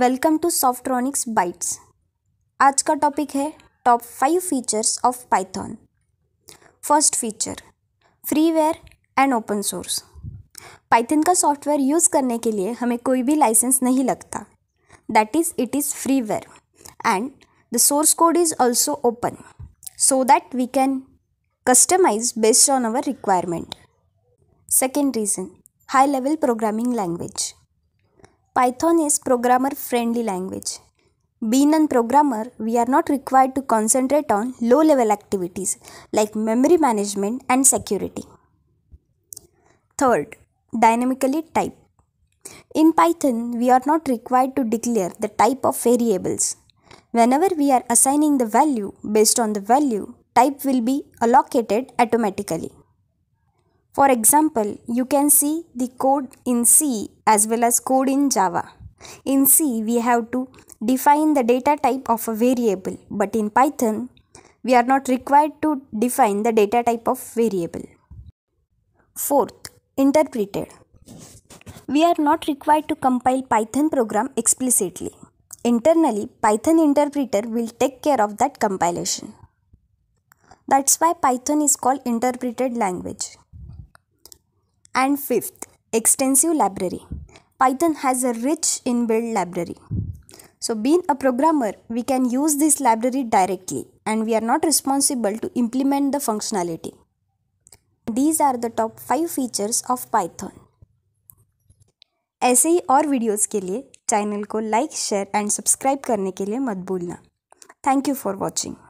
Welcome to Softronics bytes आज का topic है top five features of Python first feature freeware and open source Python का software use करने के लिए हमें कोई भी लाइसेंस नहीं लगता that is it is freeware and the source code is also open so that we can customise based on our requirement second reason high level programming language Python is programmer friendly language. Being a programmer, we are not required to concentrate on low level activities like memory management and security. Third, dynamically type. In Python, we are not required to declare the type of variables. Whenever we are assigning the value based on the value, type will be allocated automatically. For example, you can see the code in C as well as code in Java. In C, we have to define the data type of a variable, but in Python, we are not required to define the data type of variable. Fourth, interpreted. We are not required to compile Python program explicitly. Internally, Python interpreter will take care of that compilation. That's why Python is called interpreted language. And fifth, extensive library. Python has a rich inbuilt library. So being a programmer, we can use this library directly and we are not responsible to implement the functionality. These are the top 5 features of Python. ऐसे ही और videos के लिए channel को like share and subscribe करने के लिए मत भूलना थैंक यू फॉर वॉचिंग